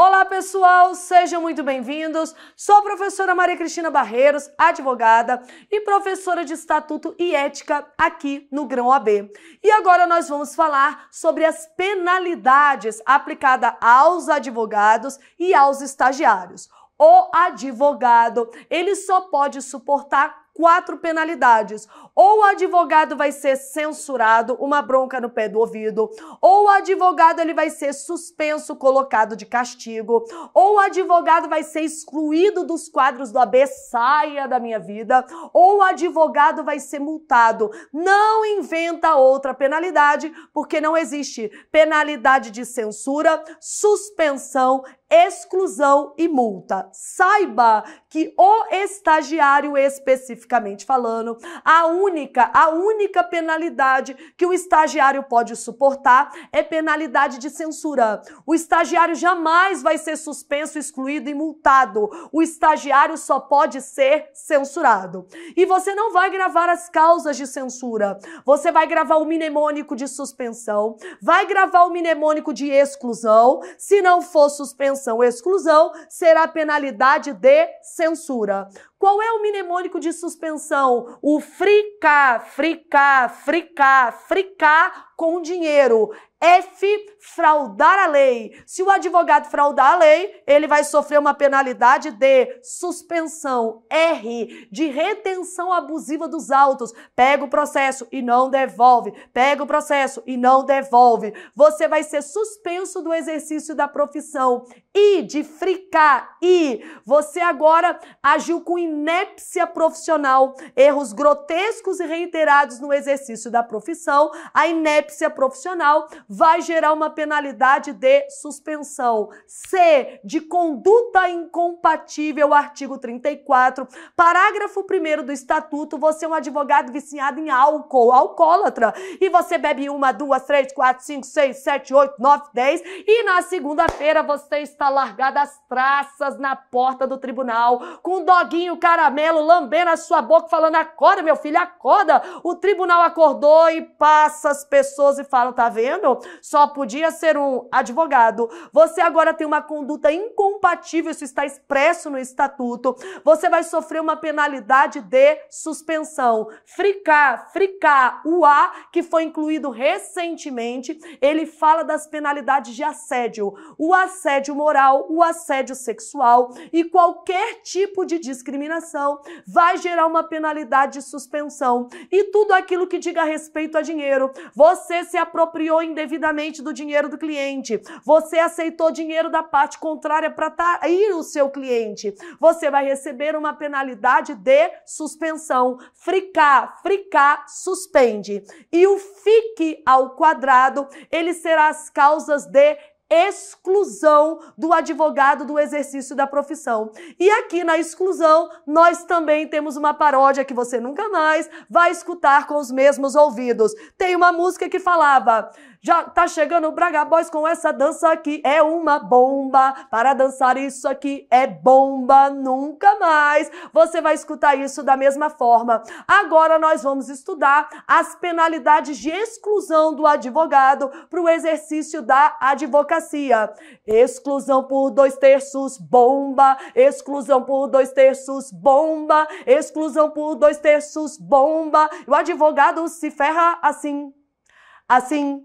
Olá, pessoal, sejam muito bem-vindos. Sou a professora Maria Cristina Barreiros, advogada e professora de Estatuto e Ética aqui no Grão AB. E agora nós vamos falar sobre as penalidades aplicadas aos advogados e aos estagiários. O advogado, ele só pode suportar quatro penalidades. Ou o advogado vai ser censurado, uma bronca no pé do ouvido, ou o advogado ele vai ser suspenso, colocado de castigo, ou o advogado vai ser excluído dos quadros do AB, saia da minha vida, ou o advogado vai ser multado. Não inventa outra penalidade, porque não existe penalidade de censura, suspensão exclusão e multa. Saiba que o estagiário especificamente falando, a única, a única penalidade que o estagiário pode suportar é penalidade de censura. O estagiário jamais vai ser suspenso, excluído e multado. O estagiário só pode ser censurado. E você não vai gravar as causas de censura. Você vai gravar o mnemônico de suspensão, vai gravar o mnemônico de exclusão. Se não for suspensão convenção exclusão será penalidade de censura. Qual é o mnemônico de suspensão? O fricar, fricar, fricar, fricar com dinheiro. F, fraudar a lei. Se o advogado fraudar a lei, ele vai sofrer uma penalidade de suspensão. R, de retenção abusiva dos autos. Pega o processo e não devolve. Pega o processo e não devolve. Você vai ser suspenso do exercício da profissão. I, de fricar. I, você agora agiu com inépcia profissional, erros grotescos e reiterados no exercício da profissão, a inépcia profissional vai gerar uma penalidade de suspensão. C, de conduta incompatível, artigo 34, parágrafo 1 do estatuto, você é um advogado viciado em álcool, alcoólatra, e você bebe uma, duas, três, quatro, cinco, seis, sete, oito, nove, dez, e na segunda-feira você está largado às traças na porta do tribunal, com um doguinho caramelo, lambendo a sua boca, falando: acorda, meu filho, acorda. O tribunal acordou e passa as pessoas e falam: tá vendo? Só podia ser um advogado. Você agora tem uma conduta incompatível, isso está expresso no estatuto. Você vai sofrer uma penalidade de suspensão. Fricar, fricar, o A, que foi incluído recentemente, ele fala das penalidades de assédio. O assédio moral, o assédio sexual e qualquer tipo de discriminação vai gerar uma penalidade de suspensão. E tudo aquilo que diga respeito a dinheiro. Você se apropriou indevidamente do dinheiro do cliente. Você aceitou dinheiro da parte contrária para ir tá o seu cliente. Você vai receber uma penalidade de suspensão. Fricar, fricar, suspende. E o fique ao quadrado, ele será as causas de exclusão do advogado do exercício da profissão. E aqui na exclusão, nós também temos uma paródia que você nunca mais vai escutar com os mesmos ouvidos. Tem uma música que falava: já tá chegando o Braga Boys com essa dança aqui. É uma bomba. Para dançar isso aqui é bomba nunca mais. Você vai escutar isso da mesma forma. Agora nós vamos estudar as penalidades de exclusão do advogado para o exercício da advocacia. Exclusão por dois terços, bomba. Exclusão por dois terços, bomba. Exclusão por dois terços, bomba. E o advogado se ferra assim. Assim,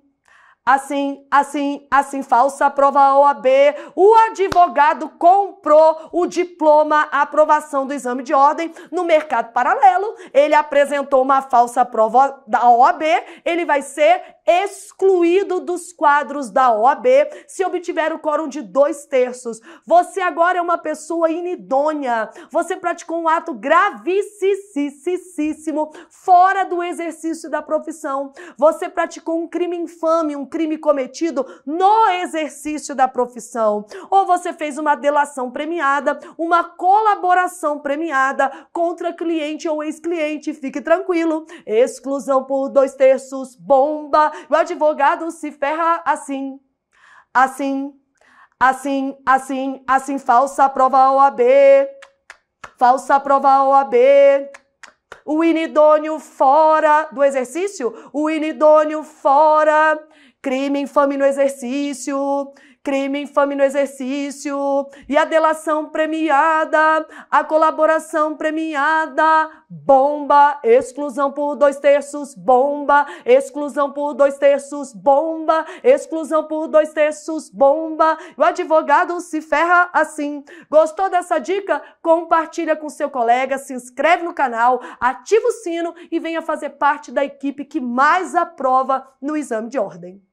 Assim, assim, assim, falsa prova OAB. O advogado comprou o diploma a aprovação do exame de ordem no mercado paralelo. Ele apresentou uma falsa prova da OAB. Ele vai ser excluído dos quadros da OAB se obtiver o quórum de dois terços. Você agora é uma pessoa inidônea. Você praticou um ato gravíssimo fora do exercício da profissão. Você praticou um crime infame, um crime cometido no exercício da profissão. Ou você fez uma delação premiada, uma colaboração premiada contra cliente ou ex-cliente. Fique tranquilo. Exclusão por dois terços, bomba o advogado se ferra assim. Assim, assim, assim, assim, falsa prova OAB. Falsa prova OAB. O inidôneo fora do exercício, o inidôneo fora. Crime infame no exercício, crime, infame no exercício, e a delação premiada, a colaboração premiada, bomba, exclusão por dois terços, bomba, exclusão por dois terços, bomba, exclusão por dois terços, bomba. O advogado se ferra assim. Gostou dessa dica? Compartilha com seu colega, se inscreve no canal, ativa o sino e venha fazer parte da equipe que mais aprova no exame de ordem.